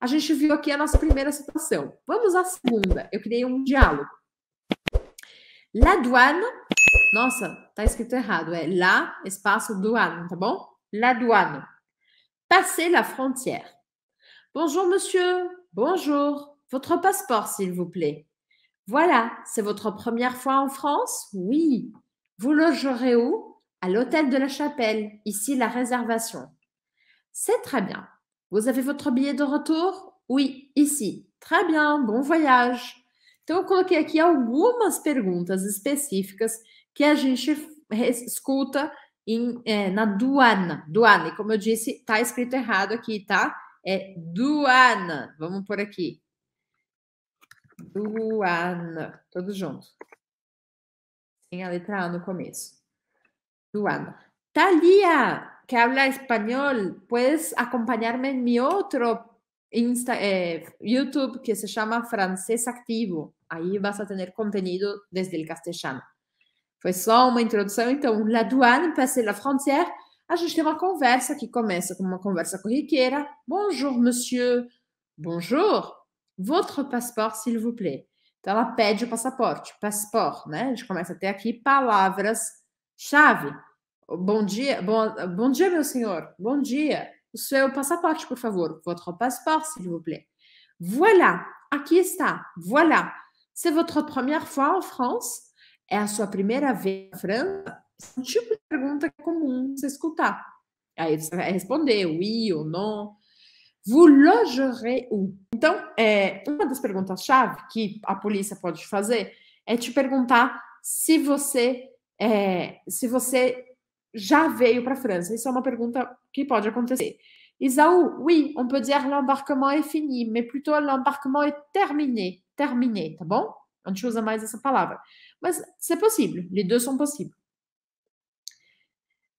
A gente viu aqui a nossa primeira situação. Vamos à segunda. Eu criei um diálogo. La douane. Nossa, tá escrito errado. la espaço douane, tá bom? La douane. Passer la frontière. Bonjour, monsieur. Bonjour. Votre passeport, s'il vous plaît. Voilà, c'est votre première fois en France Oui. Vous logerez où À l'hôtel de la Chapelle. Ici, la réservation. C'est très bien. Vous avez votre billet de retour? Oui, ici. Très bien, bom voyage. Então, eu coloquei aqui algumas perguntas específicas que a gente escuta em, é, na duana. Duana, e como eu disse, tá escrito errado aqui, tá? É duana. Vamos por aqui. Duana. Tudo junto. Tem a letra A no começo. Duana. Talía, que habla español, puedes acompañarme en mi otro Insta, eh, YouTube que se llama Francés Activo. Aí vas a ter conteúdo desde o castelhano. Foi só uma introdução. Então, la douane, passer la frontière, a gente tem uma conversa que começa com uma conversa corriqueira. Bonjour, monsieur. Bonjour. Votre passeport, s'il vous plaît. Então, ela pede o passaporte, passaporte, né? A gente começa até aqui palavras-chave. Bom dia, bom, bom dia, meu senhor. Bom dia. O seu passaporte, por favor. Votre passeport, s'il vous plaît. Voilà. Aqui está. Voilà. C'est votre première fois en France? É a sua primeira vez na França? Esse é um tipo de pergunta é comum você escutar. Aí você vai responder oui ou não. Vous logerez où? Então, é, uma das perguntas-chave que a polícia pode fazer é te perguntar se você é, se você já veio para a França? Isso é uma pergunta que pode acontecer. Isaú, oui, on peut dire l'embarquement est fini, mais plutôt l'embarquement est terminé. Terminé, tá bom? A gente usa mais essa palavra. Mas c'est é possible, les deux sont possibles.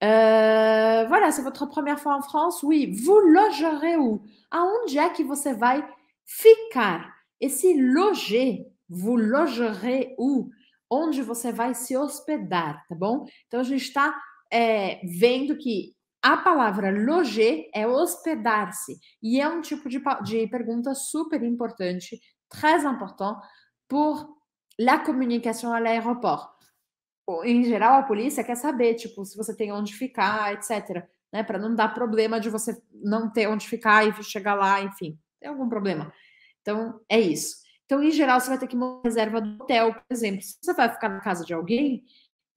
Euh, voilà, c'est votre première fois en France. Oui, vous logerez où? Aonde é que você vai ficar? E se loger, vous logerez où? Onde você vai se hospedar, tá bom? Então a gente está é, vendo que a palavra loger é hospedar-se, e é um tipo de, de pergunta super importante, très important, por la communication à l'aéroport. Em geral, a polícia quer saber, tipo, se você tem onde ficar, etc., né, para não dar problema de você não ter onde ficar e chegar lá, enfim, tem algum problema. Então, é isso. Então, em geral, você vai ter que uma reserva do hotel, por exemplo. Se você vai ficar na casa de alguém,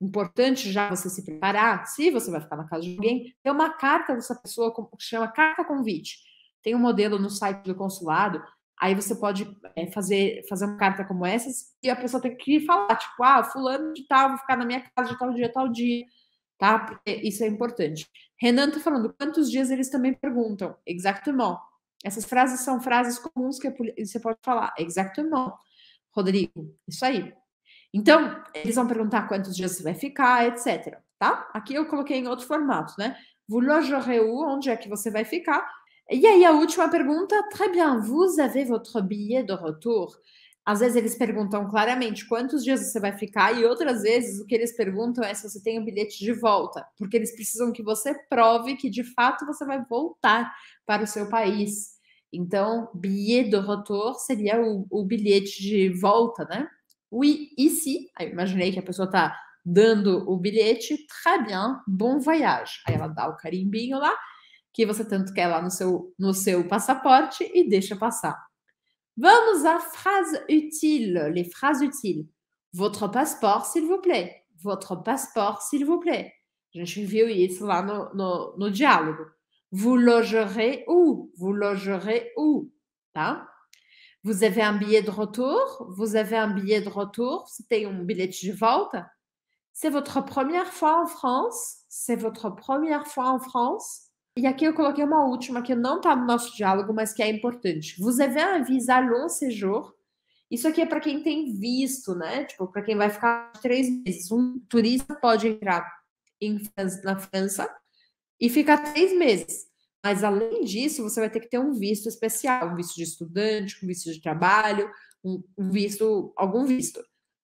importante já você se preparar, se você vai ficar na casa de alguém, tem uma carta dessa pessoa que chama carta convite. Tem um modelo no site do consulado, aí você pode é, fazer, fazer uma carta como essa e a pessoa tem que falar, tipo, ah, fulano de tal, vou ficar na minha casa de tal dia, tal dia, tá? Porque isso é importante. Renan tá falando, quantos dias eles também perguntam? Exactement. Essas frases são frases comuns que você pode falar. Exactement. Rodrigo, isso aí. Então, eles vão perguntar quantos dias você vai ficar, etc. Tá? Aqui eu coloquei em outro formato, né? Vous logerez onde é que você vai ficar? E aí a última pergunta, très bien, vous avez votre billet de retour? Às vezes eles perguntam claramente quantos dias você vai ficar, e outras vezes o que eles perguntam é se você tem o bilhete de volta, porque eles precisam que você prove que de fato você vai voltar para o seu país. Então, billet de retour seria o, o bilhete de volta, né? Oui, ici. Aí imaginei que a pessoa está dando o bilhete. Très bien, bon voyage. Aí ela dá o carimbinho lá, que você tanto quer lá no seu, no seu passaporte, e deixa passar. Vamos à phrase utile, les phrases utiles. Votre passeport, s'il vous plaît. Votre passeport, s'il vous plaît. A gente viu isso lá no, no, no diálogo. Vous logerez où? Vous logerez où? Tá? Vous avez um billet de retour? Vous avez um billet de retour? Você tem um bilhete de volta? C'est votre première fois en France? C'est votre première fois en France? E aqui eu coloquei uma última que não está no nosso diálogo, mas que é importante. Vous avez un visa long séjour? Isso aqui é para quem tem visto, né? Tipo, para quem vai ficar três meses. Um turista pode entrar em, na França e ficar três meses. Mas, além disso, você vai ter que ter um visto especial, um visto de estudante, um visto de trabalho, um visto, algum visto.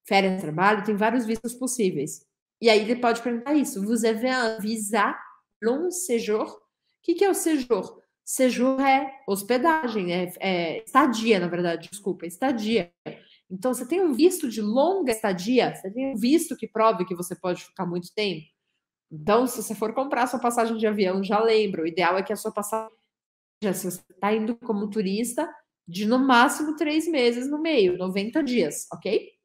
Férias de trabalho, tem vários vistos possíveis. E aí ele pode perguntar isso. Vous avez un visa long séjour? O que, que é o séjour? Séjour é hospedagem, é, é estadia, na verdade, desculpa, é estadia. Então, você tem um visto de longa estadia, você tem um visto que prove que você pode ficar muito tempo. Então, se você for comprar sua passagem de avião, já lembra, o ideal é que a sua passagem, se você está indo como turista, de no máximo três meses no meio, 90 dias, ok?